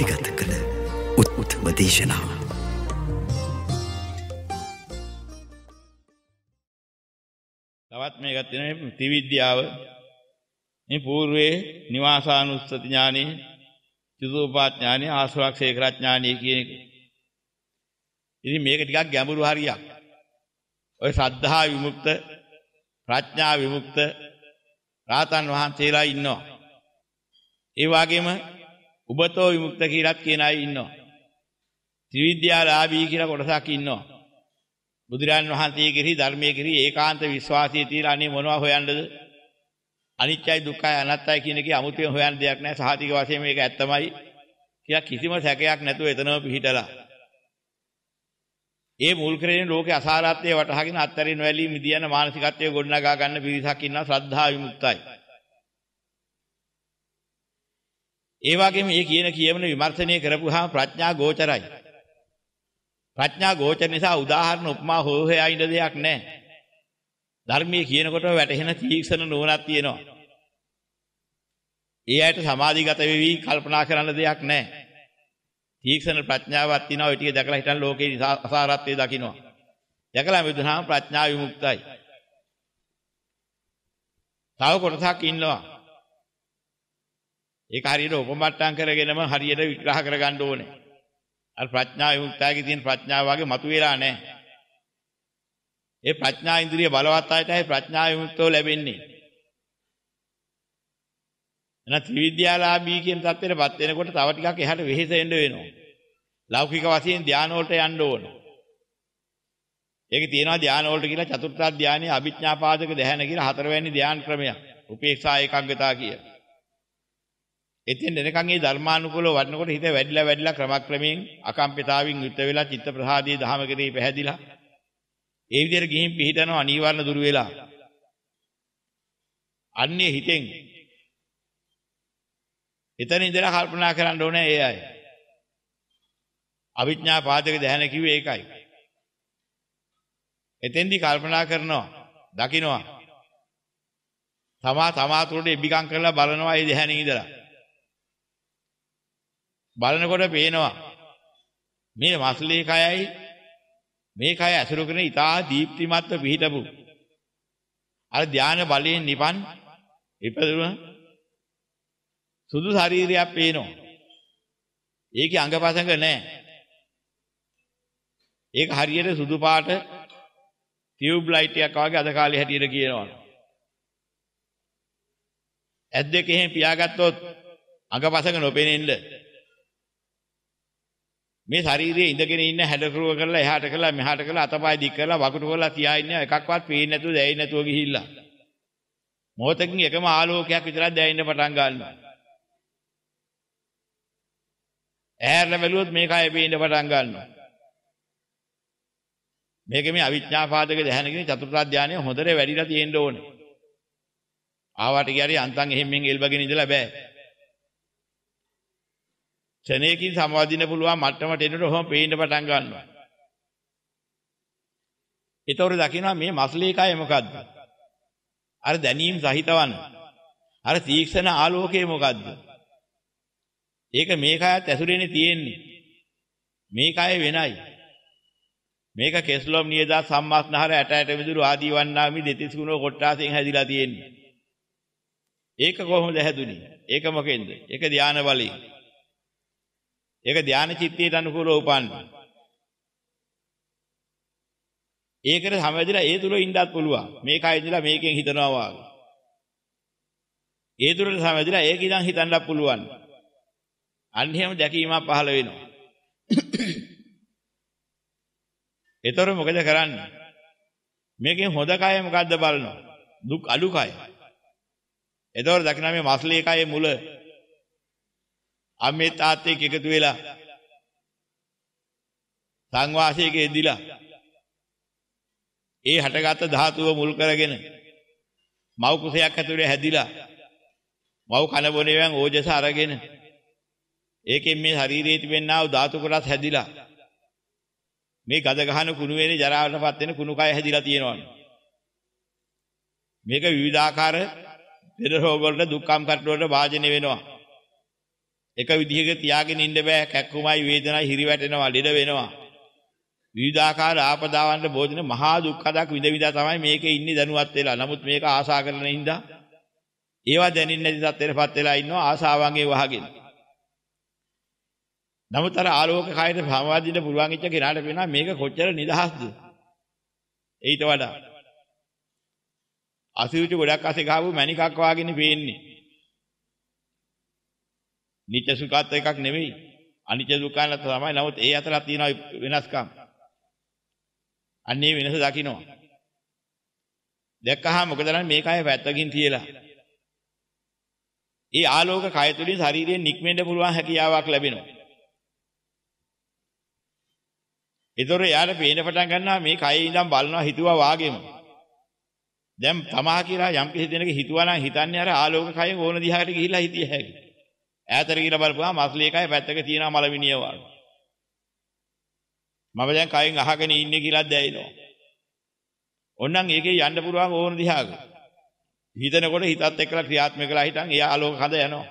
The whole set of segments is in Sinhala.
තෘප්තිගත කළ උත්උත්ම දේශනාව. තවත් මේකත් තියෙනවා ත්‍රිවිද්‍යාව. මේ పూర్වේ නිවාසානුස්සති ඥානෙ, චිසෝපා ඥානෙ, ආශ්‍රවක්ෂේකර ඥානෙ කියන එක. ඉතින් මේක ටිකක් ගැඹුරු හරියක්. ඔය ශ්‍රද්ධා විමුක්ත, ප්‍රඥා විමුක්ත රාතන් වහන්සේලා ඉන්නවා. ඒ වගේම උබතෝ විමුක්ත කියලාත් කියන අය ඉන්නවා. ත්‍රිවිද්‍යාලාභී කියලා කොටසක් ඉන්නවා. බුදුරන් වහන්සේ කෙරෙහි ධර්මයේ කෙරෙහි ඒකාන්ත විශ්වාසය තියලා අනේ මොනවා හොයන්නද? අනිත්‍යයි දුක්ඛයි අනාත්තයි කියන එකේ අමුතුවෙන් හොයන්න දෙයක් නැහැ. සහතික වශයෙන් මේක ඇත්තමයි කියලා කිසිම සැකයක් නැතුව එතනම පිහිටලා. ඒ මුල් කරගෙන ලෝකේ අසාරත්වයේ වටහාගෙන අත්තරින් වැළී මිදියන මානසිකත්වයේ ගොඩනගා ගන්න පිරිසක් ඉන්නවා ශ්‍රද්ධා විමුක්තයි. ඒ වගේම මේ කියන කියමන විමර්ශනය කරපුවාම ප්‍රඥා ගෝචරයි. ප්‍රඥා ගෝචර නිසා උදාහරණ උපමා හොයලා ඉන්න දෙයක් නැහැ. ධර්මයේ කියනකොටම වැටහෙන තීක්ෂණ නුවණක් තියෙනවා. ඒ ඇයට සමාධිගත වෙවි කල්පනා කරන්න දෙයක් නැහැ. තීක්ෂණ ප්‍රඥාවක් තියෙනවා. ඒ ටික දැකලා හිටන් ලෝකේ අසාරත්වයේ දකින්නවා. දැකලා මිදුනහම ප්‍රඥා විමුක්තයි. තව කොටසක් ඉන්නවා. ඒක හරියට උපමට්ටම් කරගෙනම හරියට විග්‍රහ කරගන්න ඕනේ. අර ප්‍රඥා විමුක්තාවේ තියෙන ප්‍රඥාව වගේ මතුවෙලා නැහැ. ඒ ප්‍රඥා ඉන්ද්‍රිය බලවත් අයටයි ප්‍රඥා විමුක්තව ලැබෙන්නේ. එහෙනම් ත්‍රිවිද්‍යාලාභී කියන தත්ත්වෙටපත් වෙනකොට තව ටිකක් එහාට වෙහෙස එන්න වෙනවා. ලෞකික වශයෙන් ධාන වලට යන්න ඕන. ඒකේ තියෙනවා ධාන වලට කියලා චතුර්ථ ධානයේ අභිඥාපාදක ධාන කියලා හතරවැනි ධාන ක්‍රමයක්. උපේක්ෂා ඒකාග්‍රතාව කියලා. එතෙන් එනකන් ඒ ධර්මානුකූලව වඩනකොට හිත වැඩිලා වැඩිලා ක්‍රමක්‍රමයෙන් අකම්පිතාවෙන් යුත් වෙලා චිත්ත ප්‍රසාදී දහම කෙරෙහි පැහැදිලා ඒ විදිහට ගිහින් පිහිටනවා අනිවාර්ණ දුරු වෙලා අන්නේ හිතෙන් එතන ඉඳලා කල්පනා කරන්න ඕනේ ඒ අය අවිඥා පාදක දැහන කිව්වේ ඒකයි එතෙන්දී කල්පනා කරනවා දකින්නවා තමා තමා තුරට ඉබිකම් කරලා බලනවා ඒ දැහනේ ඉඳලා බලනකොට පේනවා මේ මස්ලී කයයි මේ කය ඇසුරු කරන ඊතා දීප්තිමත්ව පිහිටපු අර ධානය බලයෙන් නිපන් ඉපදුන සුදු ශරීරයක් පේනවා. ඒකේ අංගපසංග නැහැ. ඒක හරියට සුදු පාට ටියුබ් ලයිට් එකක් වගේ අද කාලේ හැටියට කියනවා. ඇද්දක එහෙම පියාගත්තොත් අංගපසංග නොපෙනෙන්නේ මේ ශරීරයේ ඉඳගෙන ඉන්න හැඩරුව කරලා එහාට කරලා මෙහාට කරලා අතපය දික් කරලා වකුටු කරලා තියා ඉන්න එකක්වත් පේන්නේ නැතුව දැයෙන්නේ නැතුව ගිහිල්ලා මොහොතකින් එකම ආලෝකයක් විතරක් දැයෙන්න පටන් ගන්නවා ඇහැරලා බැලුවොත් මේක අය පේන්න පටන් ගන්නවා මේක මේ අවිඥා පාදක දැහැනගෙන චතුරාර්ය ධානය හොඳට වැඩිලා තියෙන්න ඕනේ ආවට ගියාරි අන්තං එහෙම්ෙන් එල්බගෙන ඉඳලා බෑ ක්ෂණයකින් සමවදින්න පුළුවන් මට්ටමට එනකොට ඔහොම පේන්න පටන් ගන්නවා. ඒතොර දකින්නවා මේ මස්ලේකය මොකද්ද? අර දැනීම් සහිතවන. අර තීක්ෂණ ආලෝකය මොකද්ද? ඒක මේ කයත් ඇසුරේනේ තියෙන්නේ. මේ කය වෙනයි. මේක කෙස්ලොම් නියදා සම්මාස්නහර ඇට ඇට මිදුරු ආදී වන්නාමි දෙතිස් ගුණ කොට්ටාසෙන් හැදිලා තියෙන්නේ. ඒක කොහොමද හැදුනේ? ඒක මොකෙන්ද? ඒක ධානා බලයෙන්. ඒක ධානය චිත්තයට අනුකූලව උපන්නේ. ඒකට හැමදෙලා ඒ තුල ඉන්නත් පුළුවන්. මේක ඇවිදලා මේකෙන් හිතනවා වාගේ. ඒ තුලට හැමදෙලා ඒක ඉඳන් හිතන්නත් පුළුවන්. අන්න එහෙම දැකීමක් පහළ වෙනවා. ඒතර මොකද කරන්නේ? මේකෙන් හොඳ කය මොකද්ද බලනවා. දුක් අලු කය. ඒතර දකින්න මේ මස්ලී කයේ මුල අම්මේ තාත්තේ එකතු වෙලා සංවාසයක යෙදිලා ඒ හටගත් ධාතුව මුල් කරගෙන මව් කුසයක් ඇතුලේ හැදිලා මව් කන බොනේවන් ඕජස අරගෙන ඒකෙන් මේ ශරීරයේ තිබෙනා වූ ධාතු කොටස් හැදිලා මේ ගද ගහන කුණු වේනේ ජරාවටපත් වෙන කුණු කය හැදිලා තියෙනවනේ මේක විවිධාකාර පෙර රෝග වලට දුක්ඛම් කටවලට වාජනය වෙනවා එක විදිහක තියාගෙන ඉන්න බෑ කැක්කුමයි වේදනයි හිරිවැටෙනවා ළඩ වෙනවා විවිධාකාර ආපදාවන්ට බෝධින මහා දුක්ඛදක් විඳ විඳ තමයි මේකේ ඉන්නේ දැනුවත් වෙලා නමුත් මේක ආසා කරන හින්දා ඒවා දැනින්නේ නැති තත්ත්වෙටපත් වෙලා ඉන්නවා ආසාවන්ගේ වහගෙන නමුත් අර ආලෝක කයට සමාදින්න පුළුවන් ඉච්ච කෙනාට වෙනවා මේක කොච්චර නිදහස්ද ඊට වඩා අසීවිත ගොඩක් අසේ ගහපු මණිකක් වාගෙන පේන්නේ නිත්‍ය සුඛත් එකක් නෙවෙයි. අනිත්‍ය දුක්ඛන තමයි. නමුත් ඒ අතර තියෙන වෙනස්කම්. අන්නේ වෙනස දකින්නවා. දැක්කහම මොකද කරන්නේ මේ කය පැත්තකින් තියලා. ඒ ආලෝක කය තුලින් ශරීරයෙන් නික්මෙන්න පුළුවන් හැකියාවක් ලැබෙනවා. ඒතොර යාර පේන පටන් ගන්නවා මේ කයේ ඉඳන් බලනවා හිතුවා වාගේම. දැන් තමා කියලා යම් කිසි දෙනෙක් හිතුවා නම් හිතන්නේ අර ආලෝක කයෙන් ඕන දිහාට ගිහිල්ලා හිතිය හැකියි. ඈතට ගිහිලා බලපුවාම අස්ලි එකයි පැත්තක තියෙන මලමිනිය වගේ. මම දැන් කයින් අහගෙන ඉන්නේ කියලා දැයිනවා. ඕනනම් ඒකේ යන්න පුළුවන් ඕන දිහාක. හිතනකොට හිතත් එක්කලා ක්‍රියාත්මක වෙලා හිටන් එයා ආලෝක හද යනවා.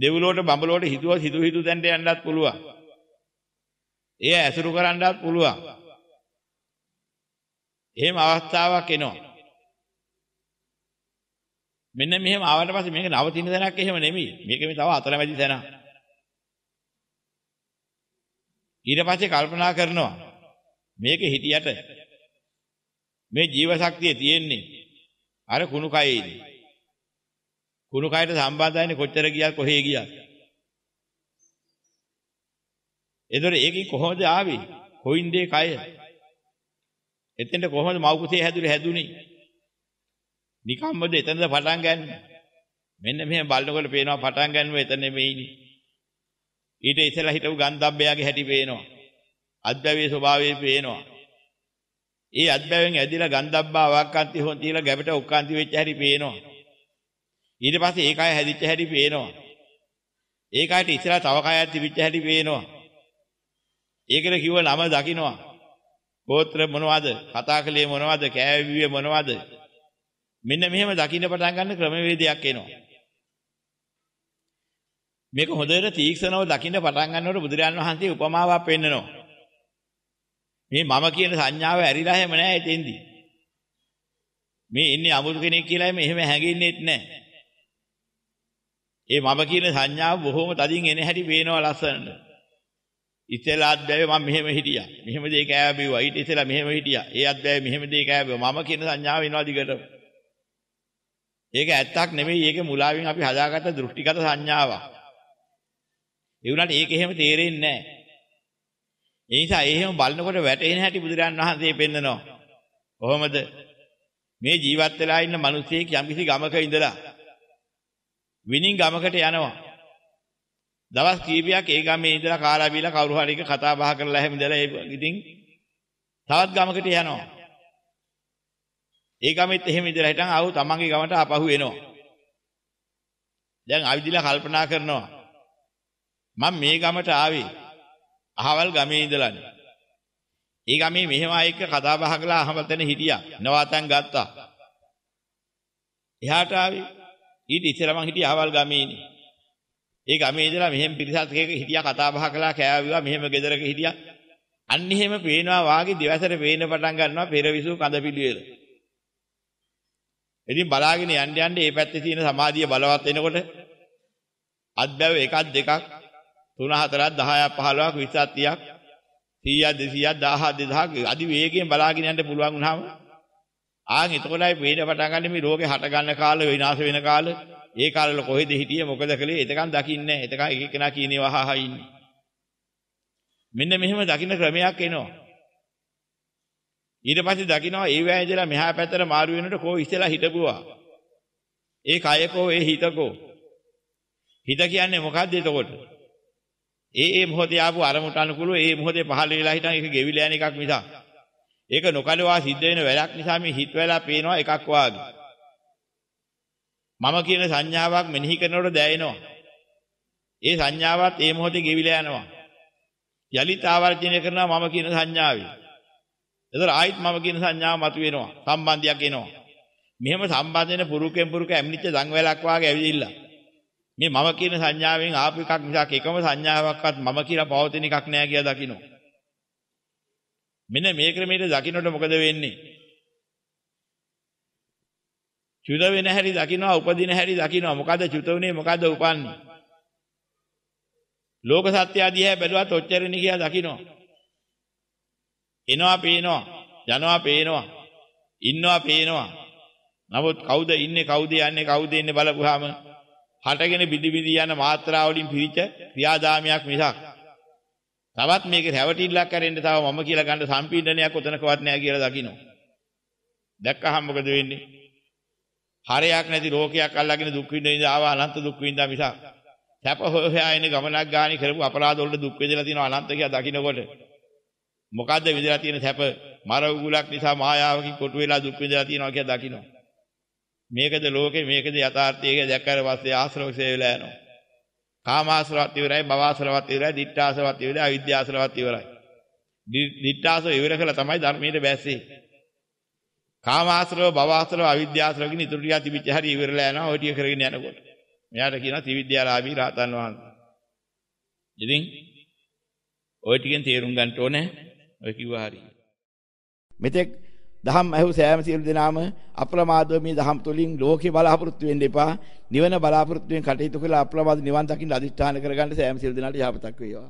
දෙව්ලොවට බඹලොවට හිතුව හිතු හිතු තැන්ට යන්නත් පුළුවන්. එය ඇසුරු කරන්නත් පුළුවන්. එහෙම අවස්ථාවක් එනවා. මෙන්න මෙහෙම ආවට පස්සේ මේක නවතින තැනක් එහෙම නෙමෙයි. මේක මේ තව අතරමැදි තැන. ඊට පස්සේ කල්පනා කරනවා මේක හිටියට මේ ජීව ශක්තිය තියෙන්නේ අර කුණු කයේදී. කුණු කයට සම්බන්ධයිනේ කොච්චර ගියා කොහේ ගියා. එතකොට ඒකෙන් කොහොමද ආවේ? කොයින්දේ කය? එතෙන්ට කොහොමද මව් කුසේ හැදුනේ හැදුනේ? නිකම්මද එතනද පටන් ගන්න. මෙන්න මෙහෙම බලනකොට පේනවා පටන් ගන්නව එතන නෙමෙයිනේ. ඊට ඉස්සෙල්ලා හිටපු ගන්ධබ්බයාගේ හැටි පේනවා. අද්භවයේ ස්වභාවය පේනවා. ඒ අද්භවයෙන් ඇදිලා ගන්ධබ්බා වාක්කාන්ති හොන් තියලා ගැබට උක්කාන්ති වෙච්ච හැටි පේනවා. ඊට පස්සේ ඒ කය හැදිච්ච හැටි පේනවා. ඒ කයට ඉස්සෙල්ලා තව කයක් තිබිච්ච හැටි පේනවා. ඒකට කිව්ව නම දකින්නවා. ගෝත්‍ර මොනවද? කතා කළේ මොනවද? කෑවිවේ මොනවද? මෙන්න මෙහෙම දකින්න පටන් ගන්න ක්‍රමවේදයක් එනවා. මේක හොඳට තීක්ෂණව දකින්න පටන් ගන්නකොට බුදුරජාන් වහන්සේ උපමාවක් පෙන්නනවා. මේ මම කියන සංඥාව ඇරිලා හැම නෑ එතෙන්දී. මේ ඉන්නේ අමුතු කෙනෙක් කියලා මේ එහෙම හැඟෙන්නේත් නෑ. ඒ මම කියන සංඥාව බොහොම තදින් එන හැටි පේනවා ලස්සනට. ඉතලා අද්දෑවේ මම මෙහෙම හිටියා. මෙහෙම දෙයක් ඈ බිව්වා. ඊට ඉතලා මෙහෙම හිටියා. ඒ අද්දෑවේ මෙහෙම දෙයක් ඈ බිව්වා. මම කියන සංඥාව එනවා දිගටම. ඒක ඇත්තක් නෙවෙයි. ඒක මුලාවෙන් අපි හදාගත්ත දෘෂ්ටිගත සංඥාවක්. ඒ වුණාට ඒක එහෙම තේරෙන්නේ නැහැ. ඒ නිසා එහෙම බලනකොට වැටෙන හැටි බුදුරන් වහන්සේ පෙන්නනවා. කොහොමද? මේ ජීවත් වෙලා ඉන්න මිනිස්සෙක් යම්කිසි ගමක ඉඳලා විනින් ගමකට යනවා. දවස් කීපයක් ඒ ගමේ ඉඳලා කාලා බීලා කවුරු හරි එක කතා බහ කරලා හැමදෙලා ඒ ඉතින් තවත් ගමකට යනවා. ඒ ගමෙත් එහෙම ඉඳලා හිටන් ආව තමන්ගේ ගමට ආපහු එනවා. දැන් ආවිදලා කල්පනා කරනවා. මම මේ ගමට ආවේ අහවල් ගමේ ඉඳලානේ. ඒ ගමේ මෙහෙම ආයෙක කතා බහ කළා අහවල් තැන හිටියා. නවාතන් ගත්තා. එහාට ආවේ ඊට ඉස්සෙල්ලා මං හිටියේ අහවල් ගමේනේ. ඒ ගමේ ඉඳලා මෙහෙම පිරිසත් එක්ක හිටියා කතා බහ කළා කෑවා මෙහෙම ගෙදරක හිටියා. අන්න එහෙම පේනවා වාගේ දවසට පේන පටන් ගන්නවා පෙරවිසු කඳ පිළිවෙල. ඉතින් බලාගෙන යන්න යන්න මේ පැත්තේ තියෙන සමාධිය බලවත් වෙනකොට අත්බැව එකක් දෙකක් තුන හතරක් 10ක් 15ක් 20ක් 30ක් 100ක් 200ක් 1000ක් 2000ක් අදි වේගයෙන් බලාගෙන යන්න පුළුවන් වුණාම ආන් එතකොටයි වේද පටන් ගන්න මේ රෝගේ හට ගන්න කාලේ විනාශ වෙන කාලේ ඒ කාලවල කොහෙද හිටියේ මොකද කළේ එතකන් දකින්නේ එතකන් එක එකනා කියනේ වහහා ඉන්නේ මෙන්න මෙහෙම දකින්න ක්‍රමයක් එනවා ඊට පස්සේ දකිනවා ඒ වෑයදලා මෙහා පැතර මාරු වෙනකොට කෝ ඉස්සලා හිටපුවා. ඒ කයකෝ ඒ හිතකෝ. හිත කියන්නේ මොකද්ද එතකොට? ඒ ඒ මොහොතේ ආපු අරමුණට අනුකූලව ඒ මොහොතේ පහළ වෙලා හිටන් ඒක ගෙවිලා යන එකක් නිසා. ඒක නොකඩවා සිද්ධ වෙන වැඩක් නිසා මේ හිත වෙලා පේනවා එකක් වාගේ. මම කියන සංඥාවක් මෙනෙහි කරනකොට දැයෙනවා. ඒ සංඥාවත් ඒ මොහොතේ ගෙවිලා යනවා. යලිත ආවර්ජනය කරනවා මම කියන සංඥාවේ. එතකොට ආයිත් මම කියන සංඥාව මතුවෙනවා. සම්බන්ධයක් එනවා. මෙහෙම සම්බන්ධ වෙන පුරුකෙන් පුරුක ඇමිනිච්ච දඟවැලක් වාගේ ඇවිදිලා. මේ මම කියන සංඥාවෙන් ආපු එකක් මිසක් එකම සංඥාවක්වත් මම කියලා පවතින එකක් නෑ කියලා දකිනවා. මෙන්න මේ ක්‍රමයට දකින්නට මොකද වෙන්නේ? චුත වෙන හැටි දකින්නවා උපදින හැටි දකින්නවා මොකද චුත උනේ මොකද උපන්නේ? ලෝක සත්‍ය ආදී හැ බැලුවත් ඔච්චරනේ කියලා දකින්නවා. එනවා පේනවා යනවා පේනවා ඉන්නවා පේනවා නමුත් කවුද ඉන්නේ කවුද යන්නේ කවුද ඉන්නේ බලපුවාම හටගෙන බිදි බිදි යන මාත්‍රා වලින් පිරිච්ච ක්‍රියාදාමයක් මිසක් තවත් මේක රැවටිල්ලක් කරෙන්න තව මම කියලා ගන්න සම්පීඩනයක් උතනකවත් නැහැ කියලා දකින්න දැක්කහම මොකද වෙන්නේ හරයක් නැති ලෝකයක් අල්ලගෙන දුක් විඳින ආවා අනන්ත දුක් විඳා මිසක් සැප හොයා එන ගමනක් ගානේ කරපු අපරාධ වල දුක් විඳලා තියෙනවා අනන්ත කියලා දකින්නකොට මොකද්ද විඳලා තියෙන සැප මර උගුලක් නිසා මායාවකින් කොටු වෙලා දුක් විඳලා තියෙනවා කියලා දකිනවා. මේකද ලෝකේ මේකද යථාර්ථය කියලා දැක්කාට පස්සේ ආශ්‍රවසේ වෙලා යනවා. කාමාශ්‍රවත් ඉවරයි, භවආශ්‍රවත් ඉවරයි, ditthාශ්‍රවත් ඉවරයි, අවිද්‍යාශ්‍රවත් ඉවරයි. ditthාශ්‍රව ඉවර කළා තමයි ධර්මයේ බැස්සේ. කාමාශ්‍රව, භවආශ්‍රව, අවිද්‍යාශ්‍රව කියන ඉතුරු ටික තිබිච්ච හැටි ඉවරලා යනවා. ඔය ටික කරගෙන යනකොට. මෙයාට කියනවා ත්‍රිවිද්‍යාලාභී රහතන් වහන්සේ. ඉතින් ඔය ටිකෙන් තේරුම් ගන්න ඕනේ ඔය කිව්වා හරියි. මෙතෙක් දහම් ඇහු සෑම සියලු දෙනාම අප්‍රමාදව මේ දහම් තුලින් ලෝකේ බලාපොරොත්තු වෙන්න එපා. නිවන බලාපොරොත්තු වෙන් කටයුතු කළ අප්‍රමාද නිවන් දකින්න අදිෂ්ඨාන කරගන්න සෑම සියලු දෙනාට යහපතක් වේවා.